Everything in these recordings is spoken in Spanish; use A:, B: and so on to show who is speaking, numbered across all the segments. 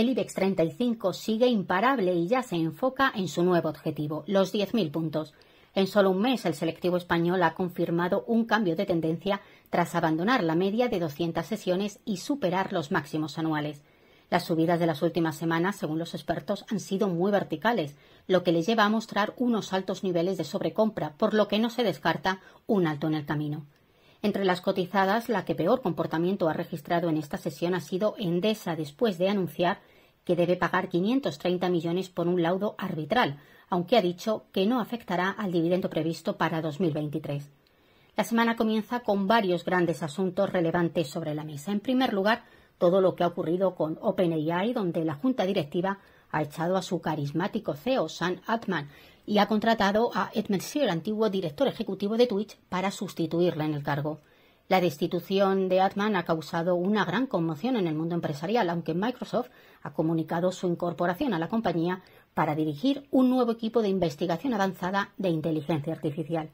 A: el IBEX 35 sigue imparable y ya se enfoca en su nuevo objetivo, los 10.000 puntos. En solo un mes, el selectivo español ha confirmado un cambio de tendencia tras abandonar la media de 200 sesiones y superar los máximos anuales. Las subidas de las últimas semanas, según los expertos, han sido muy verticales, lo que le lleva a mostrar unos altos niveles de sobrecompra, por lo que no se descarta un alto en el camino. Entre las cotizadas, la que peor comportamiento ha registrado en esta sesión ha sido Endesa, después de anunciar que debe pagar 530 millones por un laudo arbitral, aunque ha dicho que no afectará al dividendo previsto para 2023. La semana comienza con varios grandes asuntos relevantes sobre la mesa. En primer lugar, todo lo que ha ocurrido con OpenAI, donde la junta directiva ha echado a su carismático CEO, Sam Atman, y ha contratado a Edmund Sear, antiguo director ejecutivo de Twitch, para sustituirla en el cargo. La destitución de Atman ha causado una gran conmoción en el mundo empresarial, aunque Microsoft ha comunicado su incorporación a la compañía para dirigir un nuevo equipo de investigación avanzada de inteligencia artificial.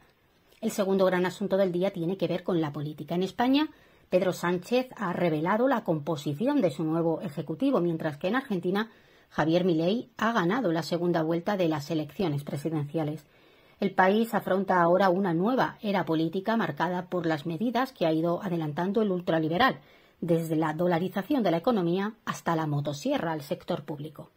A: El segundo gran asunto del día tiene que ver con la política. En España, Pedro Sánchez ha revelado la composición de su nuevo Ejecutivo, mientras que en Argentina, Javier Milei ha ganado la segunda vuelta de las elecciones presidenciales. El país afronta ahora una nueva era política marcada por las medidas que ha ido adelantando el ultraliberal, desde la dolarización de la economía hasta la motosierra al sector público.